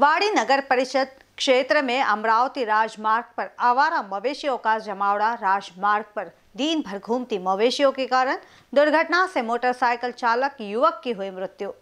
वाड़ी नगर परिषद क्षेत्र में अमरावती राजमार्ग पर आवारा मवेशियों का जमावड़ा राजमार्ग पर दिन भर घूमती मवेशियों के कारण दुर्घटना से मोटरसाइकिल चालक युवक की हुई मृत्यु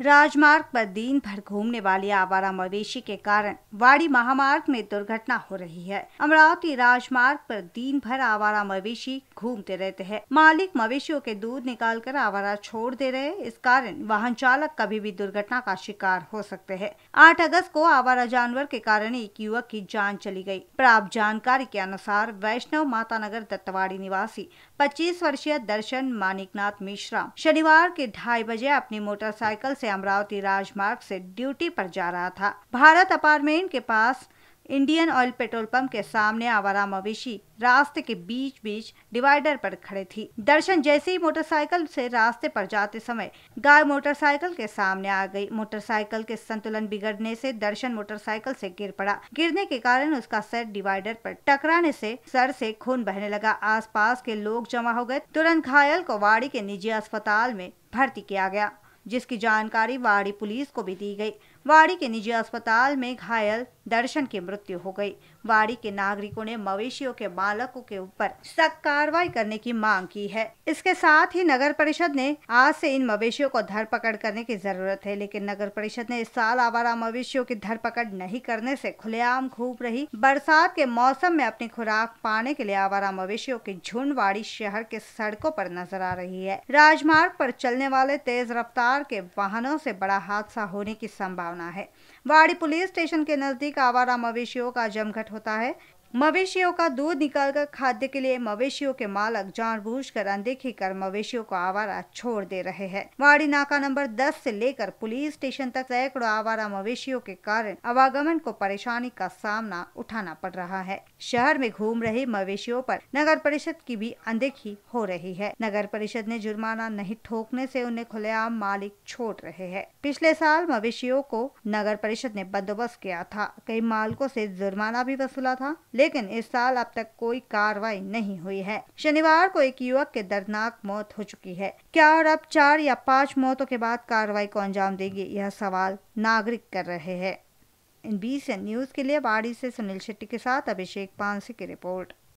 राजमार्ग पर दिन भर घूमने वाली आवारा मवेशी के कारण वाड़ी महामार्ग में दुर्घटना हो रही है अमरावती राजमार्ग पर दिन भर आवारा मवेशी घूमते रहते हैं मालिक मवेशियों के दूध निकालकर आवारा छोड़ दे रहे इस कारण वाहन चालक कभी भी दुर्घटना का शिकार हो सकते हैं आठ अगस्त को आवारा जानवर के कारण एक युवक की जान चली गयी प्राप्त जानकारी के अनुसार वैष्णव माता नगर दत्तवाड़ी निवासी पच्चीस वर्षीय दर्शन मानिकनाथ मिश्रा शनिवार के ढाई बजे अपनी मोटरसाइकिल से अमरावती राजमार्ग से ड्यूटी पर जा रहा था भारत अपार्टमेंट के पास इंडियन ऑयल पेट्रोल पंप के सामने आवारा मवेशी रास्ते के बीच बीच डिवाइडर पर खड़े थी दर्शन जैसे ही मोटरसाइकिल से रास्ते पर जाते समय गाय मोटरसाइकिल के सामने आ गई मोटरसाइकिल के संतुलन बिगड़ने से दर्शन मोटरसाइकिल से गिर पड़ा गिरने के कारण उसका सर डिवाइडर पर टकराने से सर से खून बहने लगा आसपास के लोग जमा हो गए तुरंत घायल को वाड़ी के निजी अस्पताल में भर्ती किया गया जिसकी जानकारी वाड़ी पुलिस को भी दी गई वाड़ी के निजी अस्पताल में घायल दर्शन की मृत्यु हो गई वाड़ी के नागरिकों ने मवेशियों के मालकों के ऊपर सख्त कार्रवाई करने की मांग की है इसके साथ ही नगर परिषद ने आज से इन मवेशियों को धरपकड़ करने की जरूरत है लेकिन नगर परिषद ने इस साल आवारा मवेशियों की धरपकड़ नहीं करने से खुलेआम घूम रही बरसात के मौसम में अपनी खुराक पाने के लिए आवारा मवेशियों की झुंड वाड़ी शहर के सड़कों पर नजर आ रही है राजमार्ग पर चलने वाले तेज रफ्तार सरकार के वाहनों से बड़ा हादसा होने की संभावना है वाड़ी पुलिस स्टेशन के नजदीक आवारा मवेशियों का जमघट होता है मवेशियों का दूध निकालकर खाद्य के लिए मवेशियों के मालक जानबूझकर अनदेखी कर मवेशियों को आवारा छोड़ दे रहे हैं वाड़ी नाका नंबर 10 से लेकर पुलिस स्टेशन तक सैकड़ों आवारा मवेशियों के कारण आवागमन को परेशानी का सामना उठाना पड़ रहा है शहर में घूम रहे मवेशियों पर नगर परिषद की भी अनदेखी हो रही है नगर परिषद ने जुर्माना नहीं ठोकने से उन्हें खुलेआम मालिक छोड़ रहे हैं पिछले साल मवेशियों को नगर परिषद ने बंदोबस्त किया था कई मालिकों से जुर्माना भी वसूला था लेकिन इस साल अब तक कोई कार्रवाई नहीं हुई है शनिवार को एक युवक के दर्दनाक मौत हो चुकी है क्या और अब चार या पांच मौतों के बाद कार्रवाई को अंजाम देगी यह सवाल नागरिक कर रहे हैं इन बीस न्यूज के लिए बाड़ी से सुनील शेट्टी के साथ अभिषेक पानसी की रिपोर्ट